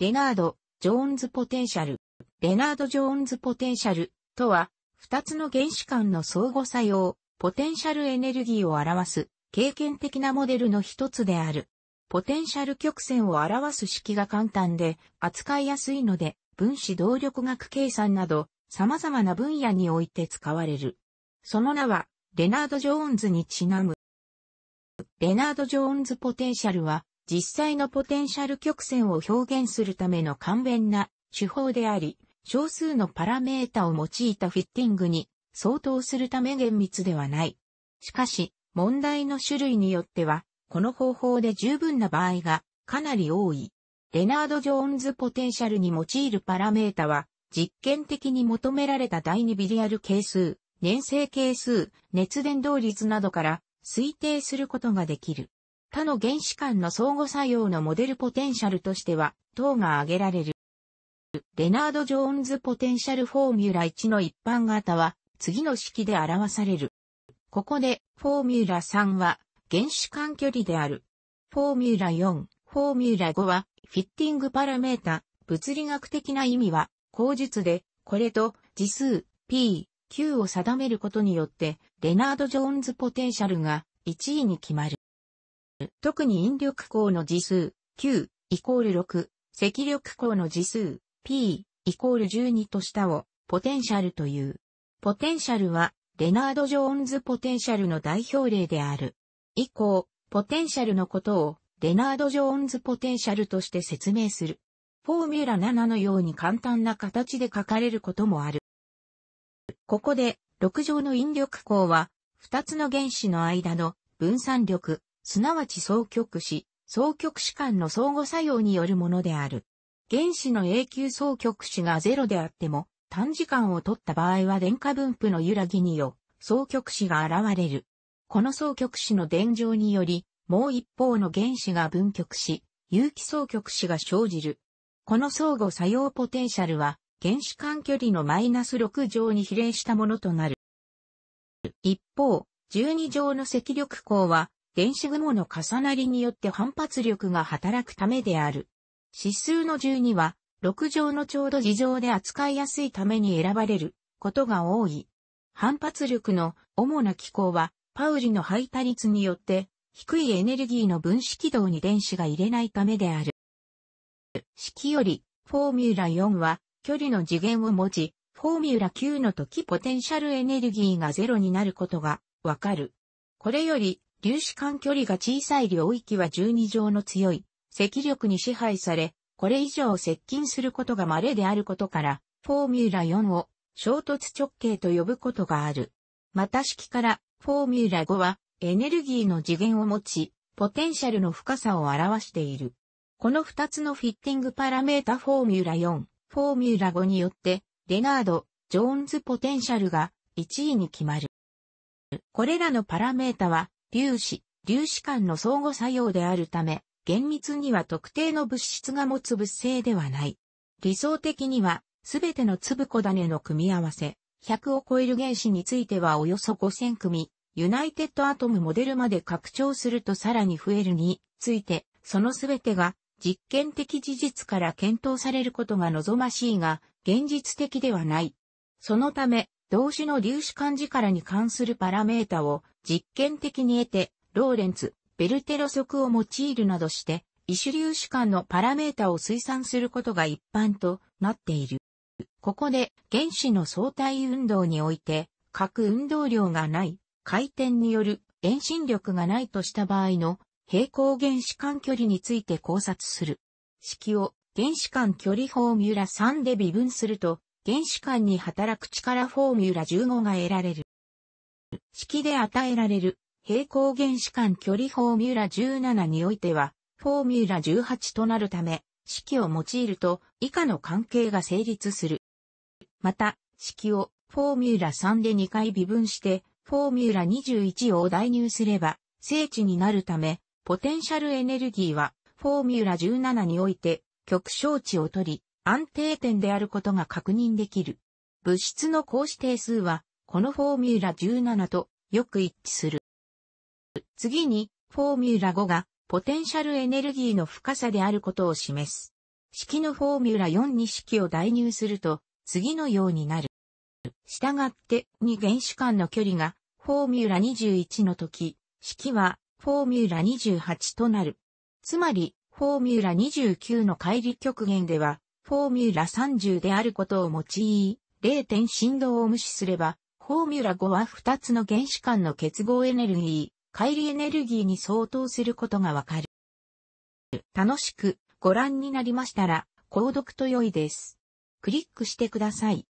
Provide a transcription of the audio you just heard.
レナード・ジョーンズポテンシャル。レナード・ジョーンズポテンシャルとは、二つの原子間の相互作用、ポテンシャルエネルギーを表す、経験的なモデルの一つである。ポテンシャル曲線を表す式が簡単で、扱いやすいので、分子動力学計算など、様々な分野において使われる。その名は、レナード・ジョーンズにちなむ。レナード・ジョーンズポテンシャルは、実際のポテンシャル曲線を表現するための簡便な手法であり、少数のパラメータを用いたフィッティングに相当するため厳密ではない。しかし、問題の種類によっては、この方法で十分な場合がかなり多い。レナード・ジョーンズポテンシャルに用いるパラメータは、実験的に求められた第二ビリアル係数、粘性係数、熱伝導率などから推定することができる。他の原子間の相互作用のモデルポテンシャルとしては、等が挙げられる。レナード・ジョーンズ・ポテンシャル・フォーミュラ1の一般型は、次の式で表される。ここで、フォーミュラ3は、原子間距離である。フォーミュラ4、フォーミュラ5は、フィッティングパラメータ、物理学的な意味は、口述で、これと、次数、p、q を定めることによって、レナード・ジョーンズ・ポテンシャルが、1位に決まる。特に引力項の次数 Q イコール6、積力項の次数 P イコール12と下をポテンシャルという。ポテンシャルはレナード・ジョーンズポテンシャルの代表例である。以降、ポテンシャルのことをレナード・ジョーンズポテンシャルとして説明する。フォーミュラ7のように簡単な形で書かれることもある。ここで、6乗の引力項は、2つの原子の間の分散力、すなわち双極子、双極子間の相互作用によるものである。原子の永久双極子がゼロであっても、短時間を取った場合は電荷分布の揺らぎによ、双極子が現れる。この双極子の電状により、もう一方の原子が分極し、有機双極子が生じる。この相互作用ポテンシャルは、原子間距離のマイナス6乗に比例したものとなる。一方、12乗の積力項は、電子雲の重なりによって反発力が働くためである。指数の12は、6乗のちょうど事情で扱いやすいために選ばれることが多い。反発力の主な機構は、パウリの排他率によって、低いエネルギーの分子軌道に電子が入れないためである。式より、フォーミュラ4は、距離の次元を持ち、フォーミュラ9の時ポテンシャルエネルギーがゼロになることがわかる。これより、粒子間距離が小さい領域は12乗の強い、積力に支配され、これ以上接近することが稀であることから、フォーミュラ4を衝突直径と呼ぶことがある。また式からフォーミュラ5はエネルギーの次元を持ち、ポテンシャルの深さを表している。この2つのフィッティングパラメータフォーミュラ4、フォーミュラ5によって、レナード、ジョーンズポテンシャルが1位に決まる。これらのパラメータは粒子、粒子間の相互作用であるため、厳密には特定の物質が持つ物性ではない。理想的には、すべての粒子種の組み合わせ、100を超える原子についてはおよそ5000組、ユナイテッドアトムモデルまで拡張するとさらに増えるについて、そのすべてが実験的事実から検討されることが望ましいが、現実的ではない。そのため、動詞の粒子漢字からに関するパラメータを実験的に得て、ローレンツ、ベルテロ則を用いるなどして、異種粒子間のパラメータを推算することが一般となっている。ここで原子の相対運動において、各運動量がない、回転による遠心力がないとした場合の平行原子間距離について考察する。式を原子間距離フォーミュラ3で微分すると、原子間に働く力フォーミュラ15が得られる。式で与えられる平行原子間距離フォーミュラ17においては、フォーミュラ18となるため、式を用いると以下の関係が成立する。また、式をフォーミュラ3で2回微分して、フォーミュラ21を代入すれば、正値になるため、ポテンシャルエネルギーは、フォーミュラ17において、極小値を取り、安定点であることが確認できる。物質の格子定数は、このフォーミュラ17とよく一致する。次に、フォーミュラ5が、ポテンシャルエネルギーの深さであることを示す。式のフォーミュラ4に式を代入すると、次のようになる。したがって、2原子間の距離が、フォーミュラ21の時、式は、フォーミュラ28となる。つまり、フォーミュラ29の乖離極限では、フォーミュラ30であることを用い、0点振動を無視すれば、フォーミュラ5は2つの原子間の結合エネルギー、乖離エネルギーに相当することがわかる。楽しくご覧になりましたら、購読と良いです。クリックしてください。